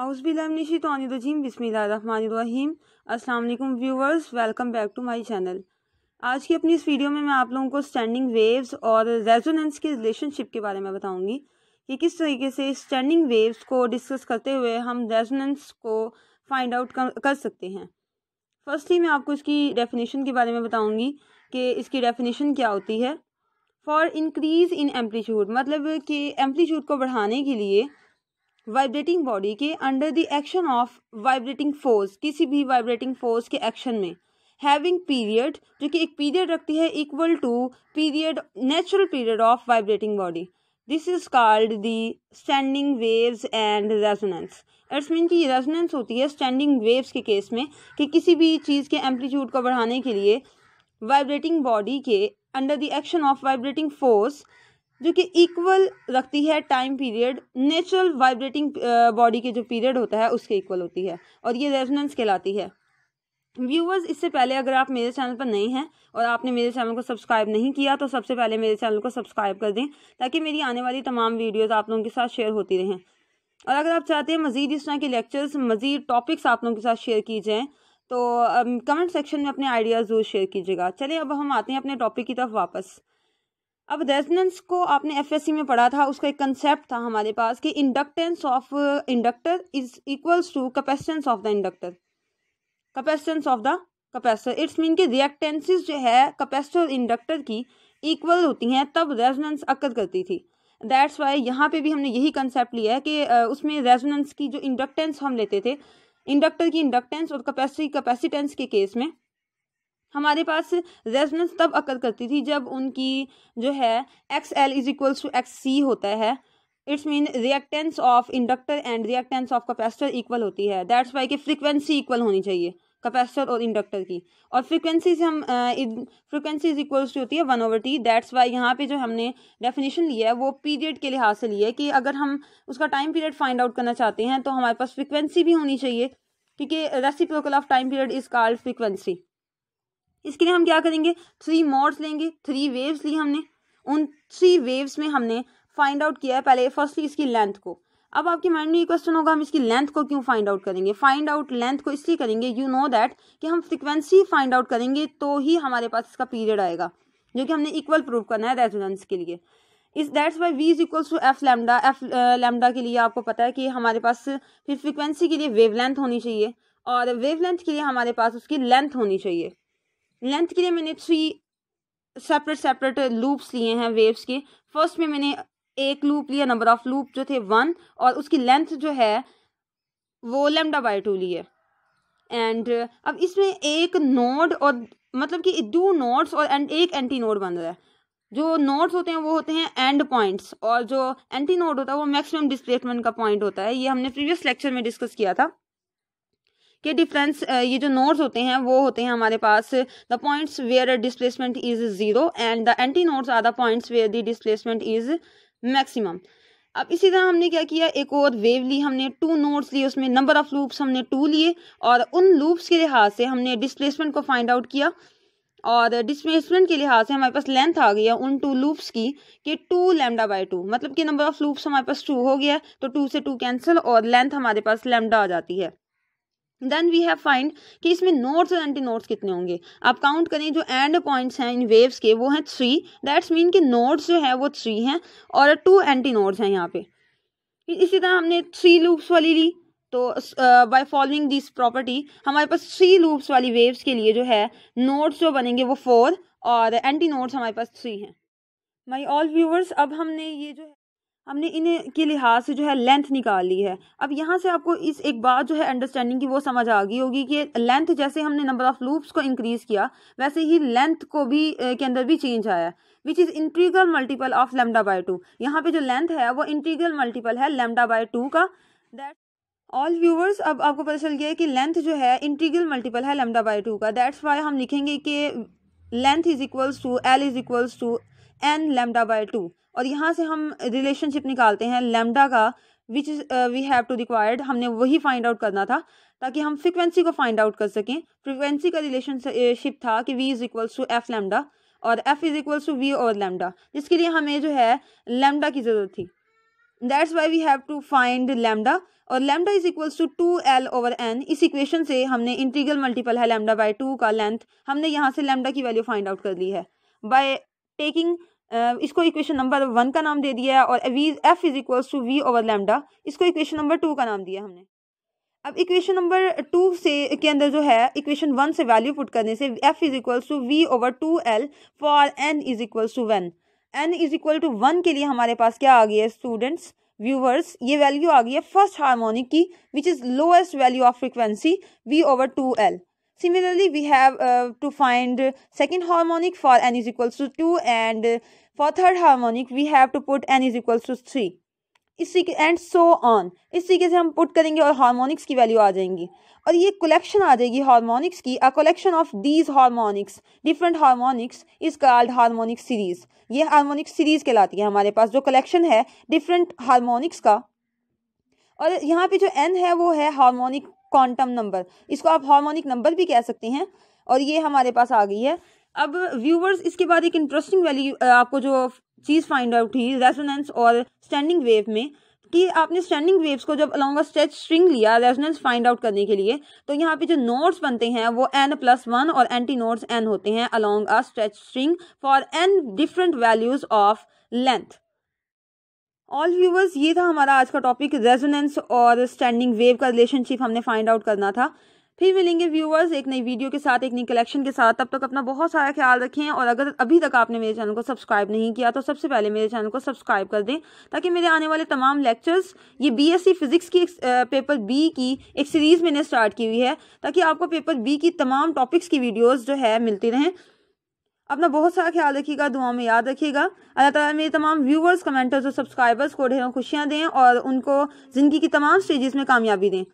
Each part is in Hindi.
अस्सलाम वालेकुम viewers welcome back to my channel आज की अपनी इस वीडियो में मैं आप लोगों को स्टैंडिंग वेव्स और रेजोनेंस के रिलेशनशिप के बारे में बताऊंगी कि किस तरीके से स्टैंडिंग वेव्स को डिस्कस करते हुए हम रेजोनेंस को फाइंड आउट कर सकते हैं फर्स्टली मैं आपको इसकी डेफिनेशन के बारे में बताऊँगी कि इसकी डेफिनेशन क्या होती है फॉर इंक्रीज़ इन एम्पलीट्यूड मतलब कि एम्पलीट्यूड को बढ़ाने के लिए वाइब्रेटिंग बॉडी के under the action of vibrating force किसी भी वाइब्रेटिंग फोर्स के एक्शन में हैविंग पीरियड जो कि एक पीरियड रखती है equal to period natural period of vibrating body this is called the standing waves and resonance it's mean की रेजोनेंस होती है स्टैंडिंग वेव्स के केस में कि किसी भी चीज़ के एम्पलीट्यूड को बढ़ाने के लिए वाइब्रेटिंग बॉडी के under the action of vibrating force जो कि इक्वल रखती है time period natural vibrating body के जो पीरियड होता है उसके इक्वल होती है और ये रेजनेंस कहलाती है व्यूवर्स इससे पहले अगर आप मेरे चैनल पर नए हैं और आपने मेरे चैनल को सब्सक्राइब नहीं किया तो सबसे पहले मेरे चैनल को सब्सक्राइब कर दें ताकि मेरी आने वाली तमाम वीडियोज़ आप लोगों के साथ शेयर होती रहें और अगर आप चाहते हैं मज़ीद इस तरह के लेक्चर्स मज़ीद टॉपिक्स आप लोगों के साथ शेयर की जाएँ तो कमेंट सेक्शन में अपने आइडियाज़ ज़रूर शेयर कीजिएगा चलिए अब हम आते हैं अपने टॉपिक की तरफ वापस अब रेजनेंस को आपने एफ में पढ़ा था उसका एक कंसेप्ट था हमारे पास कि inductance of inductor is equals to capacitance of the inductor capacitance of the capacitor it's mean कि रिएक्टेंसिस जो है कैपेसिटर इंडक्टर की इक्वल होती हैं तब रेजनेंस अक्कर करती थी दैट्स वाई यहाँ पे भी हमने यही कंसेप्ट लिया है कि uh, उसमें रेजनेंस की जो इंडक्टेंस हम लेते थे इंडक्टर की इंडक्टेंस और कैपेसिटी कैपेसिटेंस के केस में हमारे पास रेजनेंस तब अकर करती थी जब उनकी जो है X L is equals to X C होता है it's mean reactance of inductor and reactance of capacitor equal होती है दैट्स वाई की फ्रीक्वेंसी इक्वल होनी चाहिए कैपेसिटर और इंडक्टर की और फ्रीक्वेंसी से हम फ्रीक्वेंसी इज इक्वल्स टू होती है one over T that's why यहाँ पे जो हमने डेफिनेशन लिया है वो पीरियड के लिहाज से लिया है कि अगर हम उसका टाइम पीरियड फाइंड आउट करना चाहते हैं तो हमारे पास फ्रीक्वेंसी भी होनी चाहिए क्योंकि reciprocal of time period is called frequency इसके लिए हम क्या करेंगे थ्री मॉड्स लेंगे थ्री वेव्स ली हमने उन थ्री वेव्स में हमने फाइंड आउट किया है पहले फर्स्टली इसकी लेंथ को अब आपके माइंड में ये क्वेश्चन होगा हम इसकी लेंथ को क्यों फाइंड आउट करेंगे फाइंड आउट लेंथ को इसलिए करेंगे यू नो दैट कि हम फ्रिक्वेंसी फाइंड आउट करेंगे तो ही हमारे पास इसका पीरियड आएगा जो कि हमने इक्वल प्रूव करना है रेजोनेंस के लिए इस that's why V is equals to F lambda F lambda के लिए आपको पता है कि हमारे पास फिर फ्रिक्वेंसी के लिए वेवलेंथ होनी चाहिए और वेवलेंथ के लिए हमारे पास उसकी लेंथ होनी चाहिए लेंथ के लिए मैंने थ्री सेपरेट सेपरेट लूप्स लिए हैं वेव्स के फर्स्ट में मैंने एक लूप लिया नंबर ऑफ लूप जो थे वन और उसकी लेंथ जो है वो लेमडा बाई टू लिए एंड अब इसमें एक नोड और मतलब कि दो नोड्स और एंड एक एंटी नोड बन रहा है जो नोड्स होते हैं वो होते हैं एंड पॉइंट्स और जो एंटी नोड होता है वो मैक्सिमम डिस्प्लेसमेंट का पॉइंट होता है ये हमने प्रीवियस लेक्चर में डिस्कस किया था के डिफरेंस ये जो नोड्स होते हैं वो होते हैं हमारे पास the points where displacement is zero and the antinodes are the points where the displacement is maximum अब इसी तरह हमने क्या किया एक और वेव ली हमने टू नोड्स लिए उसमें नंबर ऑफ लूप्स हमने टू लिए और उन लूप्स के लिहाज से हमने डिस्प्लेसमेंट को फाइंड आउट किया और डिस्प्लेसमेंट के लिहाज से हमारे पास लेंथ आ गई है उन टू लूप्स की कि टू लेमडा बाई टू मतलब कि नंबर ऑफ लूप्स हमारे पास टू हो गया तो टू से टू कैंसिल और लेंथ हमारे पास लेमडा आ जाती है देन वी हैव फाइंड कि इसमें नोट्स और एंटी नोट्स कितने होंगे आप काउंट करें जो एंड पॉइंट्स हैं इन वेव्स के वो हैं थ्री दैट्स मीन कि नोट्स जो है वो थ्री हैं और टू एंटी नोट्स हैं यहाँ पे इसी तरह हमने थ्री लूप्स वाली ली तो बाय फॉलोइंग दिस प्रॉपर्टी हमारे पास थ्री लूप्स वाली वेव्स के लिए जो है नोट्स जो बनेंगे वो फोर और एंटी नोट्स हमारे पास थ्री हैं माई ऑल व्यूअर्स अब हमने ये जो है हमने इन के लिहाज से जो है लेंथ निकाल ली है अब यहाँ से आपको इस एक बात जो है अंडरस्टैंडिंग की वो समझ आ गई होगी कि लेंथ जैसे हमने नंबर ऑफ़ लूप्स को इंक्रीज़ किया वैसे ही लेंथ को भी के अंदर भी चेंज आया which is integral multiple of lambda by two यहाँ पे जो लेंथ है वो इंटीग्रल मल्टीपल है लेमडा बाई टू का दैट ऑल व्यूवर्स अब आपको पता चल गया है कि लेंथ जो है इंटीग्रल मल्टीपल है लेमडा बाई टू का दैट्स वाई हम लिखेंगे कि length is equals to L is equals to N lambda by two और यहाँ से हम रिलेशनशिप निकालते हैं लेमडा का which is we have to required हमने वही फाइंड आउट करना था ताकि हम फ्रिक्वेंसी को फाइंड आउट कर सकें फ्रिक्वेंसी का रिलेशनशिप था कि V is equals to F lambda और F is equals to V और लेमडा जिसके लिए हमें जो है लेमडा की ज़रूरत थी that's why we have to find lambda और lambda is equals to two L over N इस इक्वेशन से हमने इंटीग्रल मल्टीपल है लेमडा बाई टू का लेंथ हमने यहाँ से लेमडा की वैल्यू फाइंड आउट कर ली है बाय टेकिंग इसको इक्वेशन नंबर वन का नाम दे दिया है और V F is equals to we over lambda इसको इक्वेशन नंबर टू का नाम दिया हमने अब इक्वेशन नंबर टू से के अंदर जो है इक्वेशन वन से वैल्यू पुट करने से f is equals to we over two l for n is equals to one n is equal to one के लिए हमारे पास क्या आ गया है स्टूडेंट्स व्यूवर्स ये वैल्यू आ गई है फर्स्ट हारमोनिक की which is lowest value of frequency v over two l similarly we have to find second harmonic for n is equals to to and for third harmonic we have to put n is equals to three इसी के एंड सो ऑन इस तरीके से हम पुट करेंगे और हार्मोनिक्स की वैल्यू आ जाएंगी और ये कलेक्शन आ जाएगी हार्मोनिक्स की a collection of these harmonics different harmonics is called harmonic series ये हार्मोनिक सीरीज कहलाती है हमारे पास जो कलेक्शन है डिफरेंट हार्मोनिक्स का और यहाँ पे जो एन है वो है हार्मोनिक क्वांटम नंबर इसको आप हार्मोनिक नंबर भी कह सकते हैं और ये हमारे पास आ गई है अब व्यूवर्स इसके बाद एक इंटरेस्टिंग वैल्यू आपको जो चीज़ फाइंड आउट हुई रेजोनेंस और स्टैंडिंग वेव में कि आपने स्टैंडिंग वेव्स को जब अलॉन्ग स्ट्रेच स्ट्रिंग लिया रेजोनेंस फाइंड आउट करने के लिए तो यहाँ पे जो नोट्स बनते हैं वो एन प्लस वन और एंटी नोट्स एन होते हैं along a stretch string for n different values of length all viewers ये था हमारा आज का टॉपिक रेजोनेंस और स्टैंडिंग वेव का रिलेशनशिप हमने फाइंड आउट करना था फिर मिलेंगे व्यूअर्स एक नई वीडियो के साथ एक नई कलेक्शन के साथ तब तक अपना बहुत सारा ख्याल रखें और अगर अभी तक आपने मेरे चैनल को सब्सक्राइब नहीं किया तो सबसे पहले मेरे चैनल को सब्सक्राइब कर दें ताकि मेरे आने वाले तमाम लेक्चर्स ये बीएससी फिजिक्स की पेपर बी की एक सीरीज़ मैंने स्टार्ट की हुई है ताकि आपको पेपर बी की तमाम टॉपिक्स की वीडियोज़ जो है मिलती रहें अपना बहुत सारा ख्याल रखिएगा दुआ में याद रखिएगा अल्लाह ताला मेरे तमाम व्यूवर्स कमेंटर्स और सब्सक्राइबर्स को ढेरों खुशियाँ दें और उनको ज़िंदगी की तमाम स्टेजेस में कामयाबी दें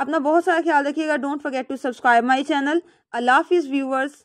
अपना बहुत सारा ख्याल रखिएगा don't forget to subscribe my channel अल्लाह हाफिज़ व्यूवर्स